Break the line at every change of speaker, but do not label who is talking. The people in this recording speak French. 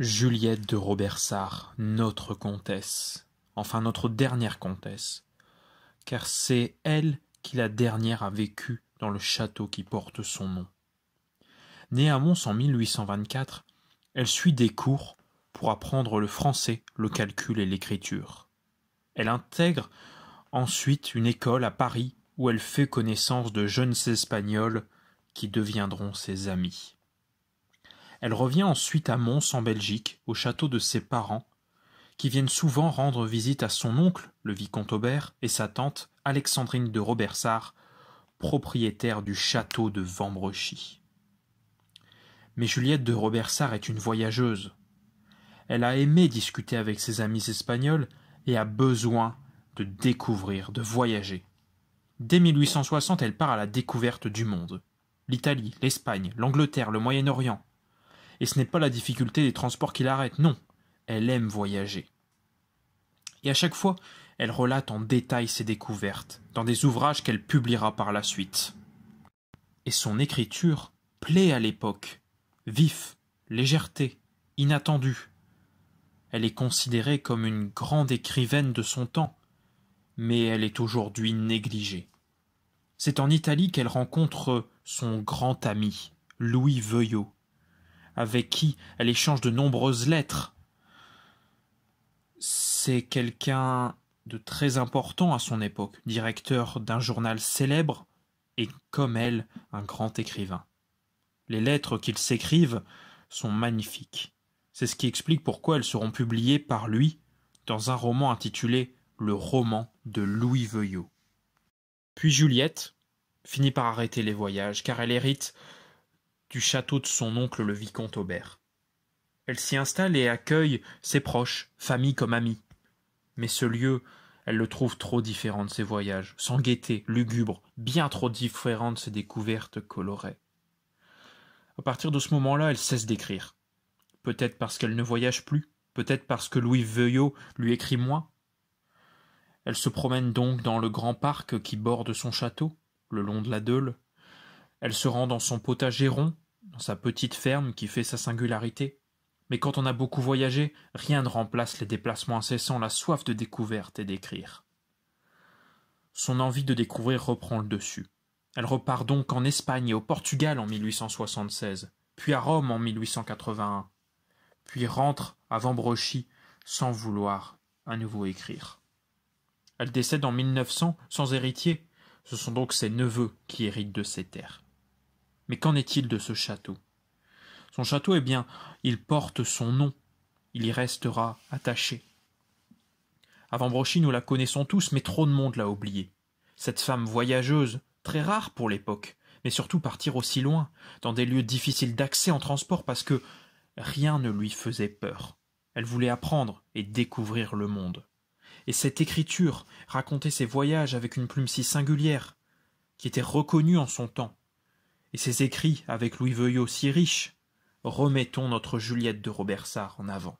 Juliette de Robersart, notre comtesse, enfin notre dernière comtesse, car c'est elle qui la dernière a vécu dans le château qui porte son nom. Née à Mons en 1824, elle suit des cours pour apprendre le français, le calcul et l'écriture. Elle intègre ensuite une école à Paris où elle fait connaissance de jeunes Espagnols qui deviendront ses amis. Elle revient ensuite à Mons en Belgique, au château de ses parents, qui viennent souvent rendre visite à son oncle, le vicomte Aubert, et sa tante, Alexandrine de Robersart, propriétaire du château de Vambrochy. Mais Juliette de Robersart est une voyageuse. Elle a aimé discuter avec ses amis espagnols et a besoin de découvrir, de voyager. Dès 1860, elle part à la découverte du monde. L'Italie, l'Espagne, l'Angleterre, le Moyen-Orient, et ce n'est pas la difficulté des transports qui l'arrête, non. Elle aime voyager. Et à chaque fois, elle relate en détail ses découvertes, dans des ouvrages qu'elle publiera par la suite. Et son écriture plaît à l'époque. Vif, légèreté, inattendue. Elle est considérée comme une grande écrivaine de son temps, mais elle est aujourd'hui négligée. C'est en Italie qu'elle rencontre son grand ami, Louis Veuillot, avec qui elle échange de nombreuses lettres. C'est quelqu'un de très important à son époque, directeur d'un journal célèbre et, comme elle, un grand écrivain. Les lettres qu'ils s'écrivent sont magnifiques. C'est ce qui explique pourquoi elles seront publiées par lui dans un roman intitulé Le roman de Louis Veuillot. Puis Juliette finit par arrêter les voyages car elle hérite du château de son oncle le vicomte Aubert. Elle s'y installe et accueille ses proches, famille comme amis. Mais ce lieu, elle le trouve trop différent de ses voyages, sans gaieté, lugubre, bien trop différent de ses découvertes colorées. À partir de ce moment-là, elle cesse d'écrire. Peut-être parce qu'elle ne voyage plus, peut-être parce que Louis Veuillot lui écrit moins. Elle se promène donc dans le grand parc qui borde son château, le long de la Deule, elle se rend dans son potager rond, dans sa petite ferme qui fait sa singularité. Mais quand on a beaucoup voyagé, rien ne remplace les déplacements incessants, la soif de découverte et d'écrire. Son envie de découvrir reprend le dessus. Elle repart donc en Espagne et au Portugal en 1876, puis à Rome en 1881, puis rentre à Vambrochy sans vouloir à nouveau écrire. Elle décède en 1900 sans héritier. Ce sont donc ses neveux qui héritent de ses terres. Mais qu'en est-il de ce château Son château, eh bien, il porte son nom. Il y restera attaché. Avant Brochy, nous la connaissons tous, mais trop de monde l'a oublié. Cette femme voyageuse, très rare pour l'époque, mais surtout partir aussi loin, dans des lieux difficiles d'accès en transport parce que rien ne lui faisait peur. Elle voulait apprendre et découvrir le monde. Et cette écriture racontait ses voyages avec une plume si singulière, qui était reconnue en son temps, et ses écrits avec Louis Veuillot si riches, remettons notre Juliette de Robersart en avant.